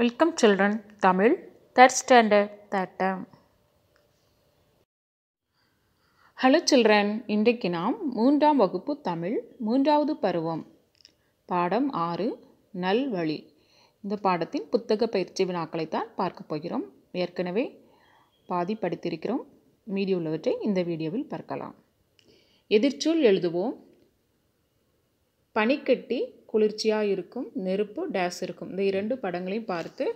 welcome children Tamil third standard தேட்டம் hello children இன்றைக்கு நாம் மூன்றாம் வகுப்பு தமிழ் மூன்றாவது பருவம் பாடம் ஆறு நல்வழி இந்த பாடத்தின் புத்தக பயிற்சி வினாக்களை தான் பார்க்க போகிறோம் ஏற்கனவே பாதி படித்திருக்கிறோம் மீதி உள்ளவற்றை இந்த வீடியோவில் பார்க்கலாம் எதிர்ச்சொல் எழுதுவோம் பனிக்கட்டி குளிர்ச்சியாக இருக்கும் நெருப்பு டேஸ் இருக்கும் இந்த இரண்டு படங்களையும் பார்த்து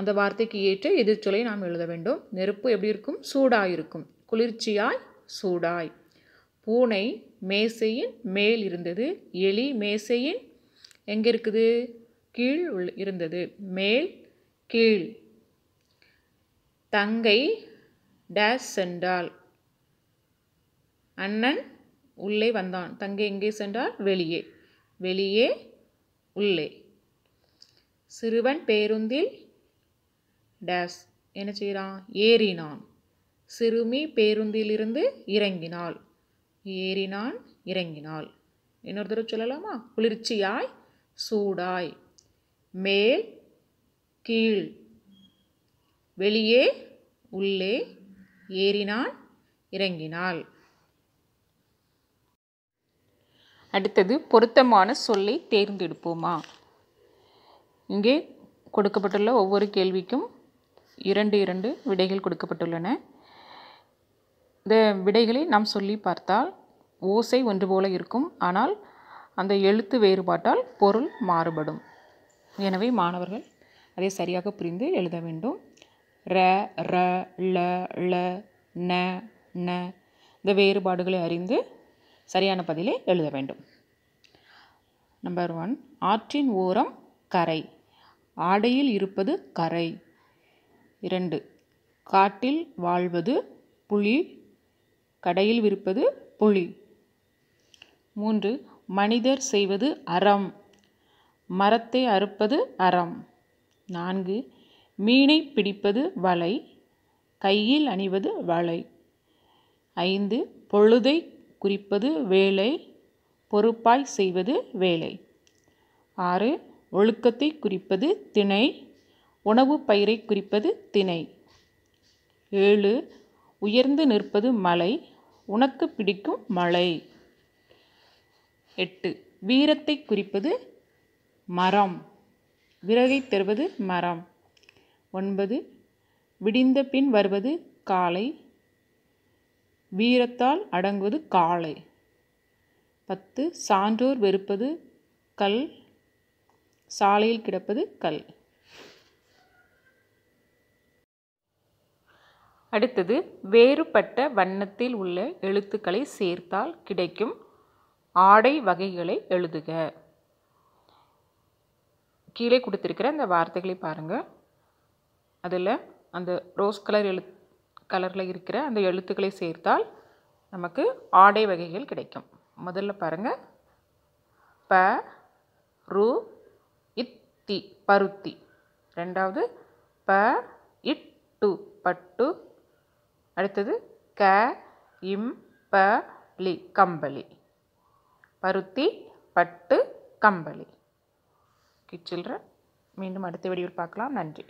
அந்த வார்த்தைக்கு ஏற்ற எதிர்ச்சொலை நாம் எழுத வேண்டும் நெருப்பு எப்படி இருக்கும் சூடாக இருக்கும் குளிர்ச்சியாய் சூடாய் பூனை மேசையின் மேல் இருந்தது எலி மேசையின் எங்கே இருக்குது கீழ் உள் இருந்தது மேல் கீழ் தங்கை டேஸ் சென்றால் அண்ணன் உள்ளே வந்தான் தங்க எங்கே சென்றால் வெளியே வெளியே உள்ளே சிறுவன் பேருந்தில் டேஸ் என்ன செய்கிறான் ஏறினான் சிறுமி பேருந்திலிருந்து இறங்கினாள் ஏறினான் இறங்கினாள் இன்னொரு தடவை சொல்லலாமா குளிர்ச்சியாய் சூடாய் மேல் கீழ் வெளியே உள்ளே ஏறினான் இறங்கினாள் அடுத்தது பொருத்தமான சொல்லை தேர்ந்தெடுப்போமா இங்கே கொடுக்கப்பட்டுள்ள ஒவ்வொரு கேள்விக்கும் இரண்டு இரண்டு விடைகள் கொடுக்கப்பட்டுள்ளன இந்த விடைகளை நாம் சொல்லி பார்த்தால் ஓசை ஒன்று போல இருக்கும் ஆனால் அந்த எழுத்து வேறுபாட்டால் பொருள் மாறுபடும் எனவே மாணவர்கள் அதை சரியாக புரிந்து எழுத வேண்டும் ர ர ல ள ந ந இந்த வேறுபாடுகளை அறிந்து சரியான பதிலை எழுத வேண்டும் நம்பர் ஒன் ஆற்றின் ஓரம் கரை ஆடையில் இருப்பது கரை இரண்டு காட்டில் வாழ்வது புலி கடையில் விற்பது புலி மூன்று மனிதர் செய்வது அறம் மரத்தை அறுப்பது அறம் நான்கு மீனை பிடிப்பது வலை கையில் அணிவது வலை ஐந்து பொழுதை குறிப்பது வேலை பொறுப்பாய் செய்வது வேலை ஆறு ஒழுக்கத்தை குறிப்பது திணை உணவு பயிரை குறிப்பது திணை ஏழு உயர்ந்து நிற்பது மலை உனக்கு பிடிக்கும் மலை எட்டு வீரத்தை குறிப்பது மரம் விறகை தருவது மரம் ஒன்பது விடிந்த பின் வருவது காலை வீரத்தால் அடங்குவது காளை பத்து சான்றோர் வெறுப்பது கல் சாலையில் கிடப்பது கல் அடுத்தது வேறுபட்ட வண்ணத்தில் உள்ள எழுத்துக்களை சேர்த்தால் கிடைக்கும் ஆடை வகைகளை எழுதுக கீழே கொடுத்துருக்கிற அந்த வார்த்தைகளை பாருங்கள் அதில் அந்த ரோஸ் கலர் எழுத் கலரில் இருக்கிற அந்த எழுத்துக்களை சேர்த்தால் நமக்கு ஆடை வகைகள் கிடைக்கும் முதல்ல பாருங்கள் ப ரு இத்தி பருத்தி ரெண்டாவது ப இட்டு பட்டு அடுத்தது க இம் ப லி கம்பளி பருத்தி பட்டு கம்பளி கிச்சில்ற மீண்டும் அடுத்த வீடியோவில் பார்க்கலாம் நன்றி